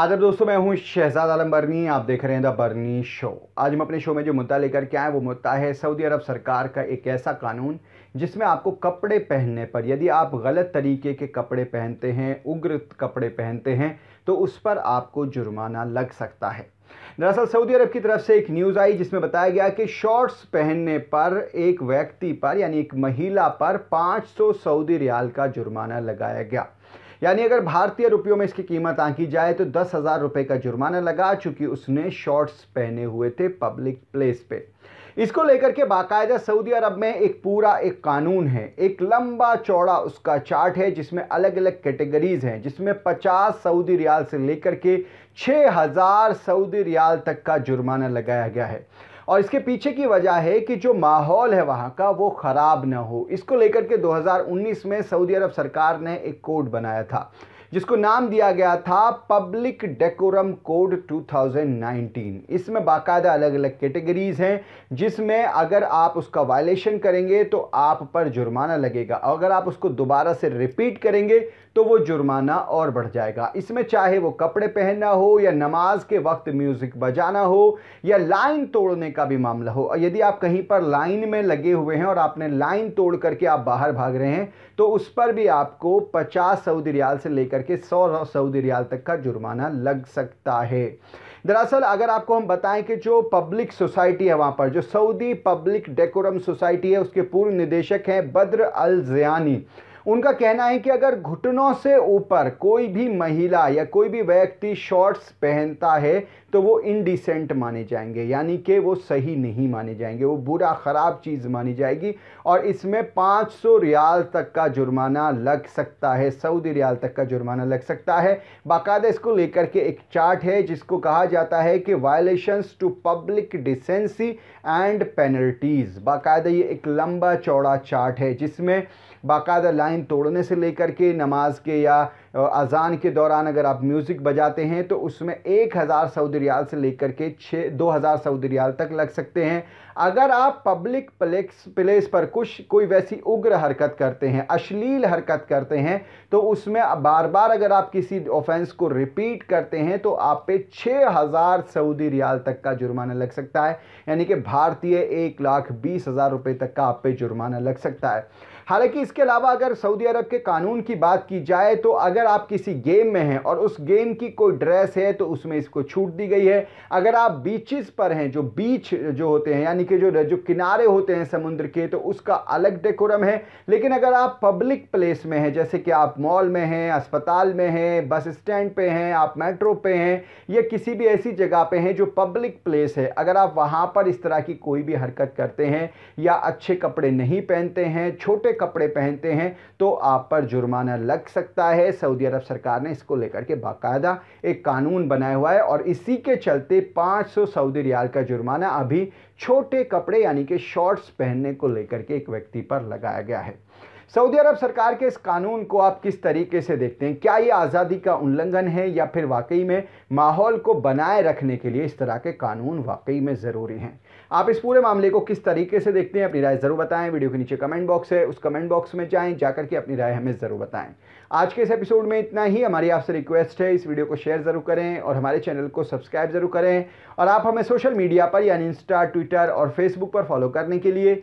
आदर दोस्तों मैं हूं शहजाद आलम बर्नी आप देख रहे हैं द बर्नी शो आज हम अपने शो में जो मुद्दा लेकर के आए वो मुद्दा है सऊदी अरब सरकार का एक ऐसा कानून जिसमें आपको कपड़े पहनने पर यदि आप गलत तरीके के कपड़े पहनते हैं उग्र कपड़े पहनते हैं तो उस पर आपको जुर्माना लग सकता है दरअसल सऊदी अरब की तरफ से एक न्यूज़ आई जिसमें बताया गया कि शॉर्ट्स पहनने पर एक व्यक्ति पर यानी एक महिला पर 500 सऊदी रियाल का जुर्माना लगाया गया यानी अगर भारतीय रुपयों में इसकी कीमत आंकी जाए तो दस हज़ार रुपये का जुर्माना लगा चूंकि उसने शॉर्ट्स पहने हुए थे पब्लिक प्लेस पे इसको लेकर के बाकायदा सऊदी अरब में एक पूरा एक कानून है एक लंबा चौड़ा उसका चार्ट है जिसमें अलग अलग कैटेगरीज हैं जिसमें 50 सऊदी रियाल से लेकर के 6000 सऊदी रियाल तक का जुर्माना लगाया गया है और इसके पीछे की वजह है कि जो माहौल है वहाँ का वो ख़राब ना हो इसको लेकर के 2019 में सऊदी अरब सरकार ने एक कोड बनाया था जिसको नाम दिया गया था पब्लिक डेकोरम कोड 2019 इसमें बाकायदा अलग अलग कैटेगरीज हैं जिसमें अगर आप उसका वायलेशन करेंगे तो आप पर जुर्माना लगेगा अगर आप उसको दोबारा से रिपीट करेंगे तो वो जुर्माना और बढ़ जाएगा इसमें चाहे वो कपड़े पहनना हो या नमाज के वक्त म्यूज़िक बजाना हो या लाइन तोड़ने का भी मामला हो यदि आप कहीं पर लाइन में लगे हुए हैं और आपने लाइन तोड़ करके आप बाहर भाग रहे हैं तो उस पर भी आपको पचास सऊदी रियाल से लेकर करके सौ सऊदी रियाल तक का जुर्माना लग सकता है दरअसल अगर आपको हम बताएं कि जो पब्लिक सोसाइटी है वहाँ पर जो सऊदी पब्लिक डेकोरम सोसाइटी है उसके पूर्व निदेशक हैं बद्र अल जयानी उनका कहना है कि अगर घुटनों से ऊपर कोई भी महिला या कोई भी व्यक्ति शॉर्ट्स पहनता है तो वो इनडिसेंट माने जाएंगे यानी कि वो सही नहीं माने जाएंगे वो बुरा ख़राब चीज़ मानी जाएगी और इसमें 500 रियाल तक का जुर्माना लग सकता है सऊदी रियाल तक का जुर्माना लग सकता है बाकायदा इसको लेकर के एक चार्ट है जिसको कहा जाता है कि violations to public decency and penalties बाकायदा ये एक लंबा चौड़ा चार्ट है जिसमें बाकायदा लाइन लाइन तोड़ने से लेकर के नमाज के या अज़ान के दौरान अगर आप म्यूज़िक बजाते हैं तो उसमें एक हज़ार सऊदी रियाल से लेकर के छः दो हज़ार सऊदी रियाल तक लग सकते हैं अगर आप पब्लिक प्लेक्स प्लेस पर कुछ कोई वैसी उग्र हरकत करते हैं अश्लील हरकत करते हैं तो उसमें बार बार अगर आप किसी ऑफेंस को रिपीट करते हैं तो आप पे छः हज़ार सऊदी रियाल तक का जुर्माना लग सकता है यानी कि भारतीय एक लाख बीस हज़ार रुपये तक का आप पे जुर्माना लग सकता है हालांकि इसके अलावा अगर सऊदी अरब के कानून की बात की जाए तो अगर अगर आप किसी गेम में हैं और उस गेम की कोई ड्रेस है तो उसमें इसको छूट दी गई है अगर आप बीचेस पर हैं जो बीच जो होते हैं यानी कि जो जो किनारे होते हैं समुद्र के तो उसका अलग डेकोरम है लेकिन अगर आप पब्लिक प्लेस में हैं जैसे कि आप मॉल में हैं अस्पताल में हैं बस स्टैंड पे हैं आप मेट्रो पे हैं या किसी भी ऐसी जगह पर हैं जो पब्लिक प्लेस है अगर आप वहाँ पर इस तरह की कोई भी हरकत करते हैं या अच्छे कपड़े नहीं पहनते हैं छोटे कपड़े पहनते हैं तो आप पर जुर्माना लग सकता है सऊदी अरब सरकार ने इसको लेकर के बाकायदा एक कानून बनाया हुआ है और इसी के चलते 500 सऊदी रियाल का जुर्माना अभी छोटे कपड़े यानी कि शॉर्ट्स पहनने को लेकर के एक व्यक्ति पर लगाया गया है सऊदी अरब सरकार के इस कानून को आप किस तरीके से देखते हैं क्या ये आज़ादी का उल्लंघन है या फिर वाकई में माहौल को बनाए रखने के लिए इस तरह के कानून वाकई में ज़रूरी हैं आप इस पूरे मामले को किस तरीके से देखते हैं अपनी राय ज़रूर बताएं वीडियो के नीचे कमेंट बॉक्स है उस कमेंट बॉक्स में जाएं जाकर के अपनी राय हमें ज़रूर बताएं आज के इस एपिसोड में इतना ही हमारी आपसे रिक्वेस्ट है इस वीडियो को शेयर ज़रूर करें और हमारे चैनल को सब्सक्राइब ज़रूर करें और आप हमें सोशल मीडिया पर यानी इंस्टा ट्विटर और फेसबुक पर फॉलो करने के लिए